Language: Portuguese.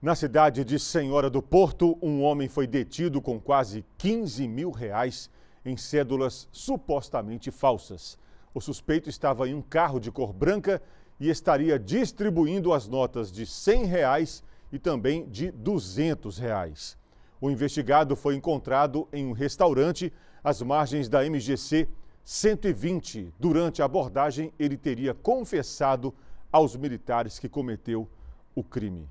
Na cidade de Senhora do Porto, um homem foi detido com quase 15 mil reais em cédulas supostamente falsas. O suspeito estava em um carro de cor branca e estaria distribuindo as notas de 100 reais e também de 200 reais. O investigado foi encontrado em um restaurante às margens da MGC 120. Durante a abordagem, ele teria confessado aos militares que cometeu o crime.